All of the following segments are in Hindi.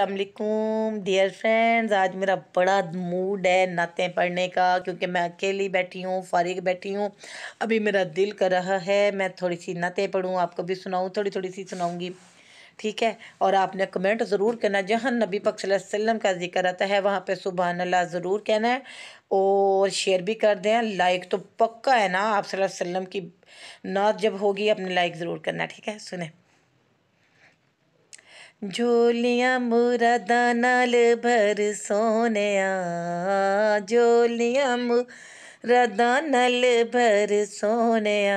असलकुम डियर फ्रेंड्स आज मेरा बड़ा मूड है नातें पढ़ने का क्योंकि मैं अकेली बैठी हूँ फारिग बैठी हूँ अभी मेरा दिल कर रहा है मैं थोड़ी सी नातें पढ़ूँ आपको भी सुनाऊँ थोड़ी थोड़ी सी सुनाऊँगी ठीक है और आपने कमेंट ज़रूर करना जहाँ नबी पाक का जिक्र आता है वहाँ पर सुबह अल्लाह ज़रूर कहना है और शेयर भी कर दें लाइक तो पक्का है ना आप की नात जब होगी अपने लाइक ज़रूर करना ठीक है सुने झोलियां मुरादा नाल भर सोनिया झोलियां मुरादा नाल भर सोनिया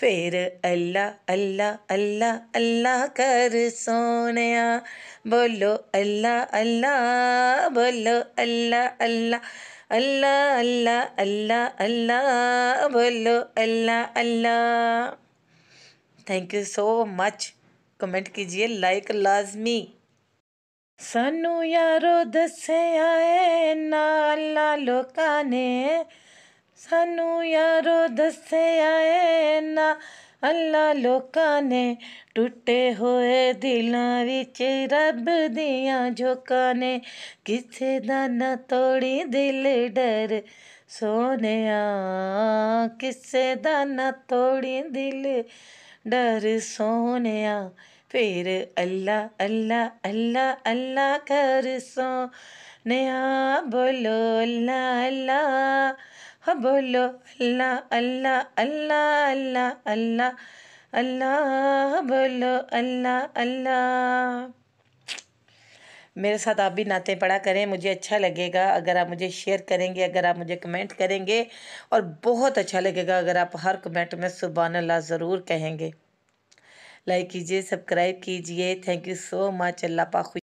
फिर अल्लाह अल्लाह अल्लाह अल्लाह कर सोनिया बोलो अल्लाह अल्लाह बोलो अल्लाह अल्लाह अल्लाह अल्लाह अल्लाह अल्लाह बोलो Allah Allah thank you so much comment कीजिए लाइक लाजमी सानू यारो दसिया नाल लोग ने सानू यारो दसिया ना अल्लाह लोग ने टुटे हुए दिलों बच्च रब दिया जोक ने किसी का न तोड़ी दिल डर सोने ਕਿਸੇ ਦਾ दिल डर सोने फिर अल्लाह अल्लाह अल्लाह अल्लाह कर सोने बोलो अल्लाह अल्लाह हो बोलो अल्लाह अल्लाह अल्लाह अल्लाह अल्लाह अल्लाह बोलो अल्लाह अल्लाह मेरे साथ आप भी नाते पढ़ा करें मुझे अच्छा लगेगा अगर आप मुझे शेयर करेंगे अगर आप मुझे कमेंट करेंगे और बहुत अच्छा लगेगा अगर आप हर कमेंट में सुबान अल्लाह ज़रूर कहेंगे लाइक कीजिए सब्सक्राइब कीजिए thank you so much Allah पाखु